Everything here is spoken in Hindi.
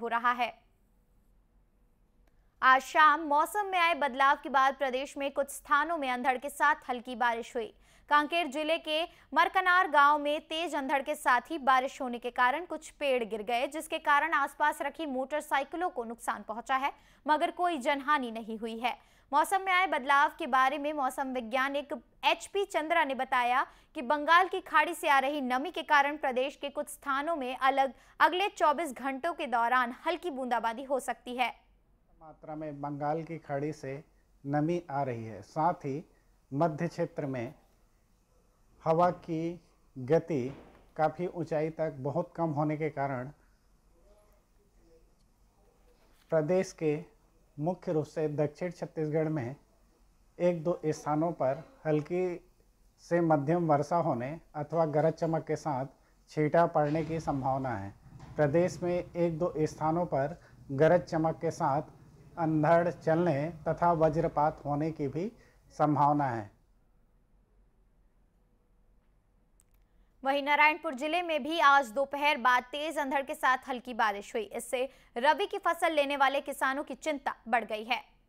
हो रहा है आज शाम मौसम में आए बदलाव के बाद प्रदेश में कुछ स्थानों में अंधड़ के साथ हल्की बारिश हुई कांकेर जिले के मरकनार गांव में तेज अंधड़ के साथ ही बारिश होने के कारण कुछ पेड़ गिर गए जिसके कारण आसपास रखी मोटरसाइकिलों को नुकसान पहुंचा है मगर कोई जनहानि नहीं हुई है मौसम में आए बदलाव के बारे में मौसम वैज्ञानिक एच पी चंद्रा ने बताया कि बंगाल की खाड़ी से आ रही नमी के कारण प्रदेश के कुछ स्थानों में अलग अगले 24 घंटों के दौरान हल्की बूंदाबांदी हो सकती है मात्रा में बंगाल की खाड़ी से नमी आ रही है साथ ही मध्य क्षेत्र में हवा की गति काफ़ी ऊंचाई तक बहुत कम होने के कारण प्रदेश के मुख्य रूप से दक्षिण छत्तीसगढ़ में एक दो स्थानों पर हल्की से मध्यम वर्षा होने अथवा गरज चमक के साथ छीटा पड़ने की संभावना है प्रदेश में एक दो स्थानों पर गरज चमक के साथ अंधड़ चलने तथा वज्रपात होने की भी संभावना है वहीं नारायणपुर जिले में भी आज दोपहर बाद तेज अंधड़ के साथ हल्की बारिश हुई इससे रबी की फसल लेने वाले किसानों की चिंता बढ़ गई है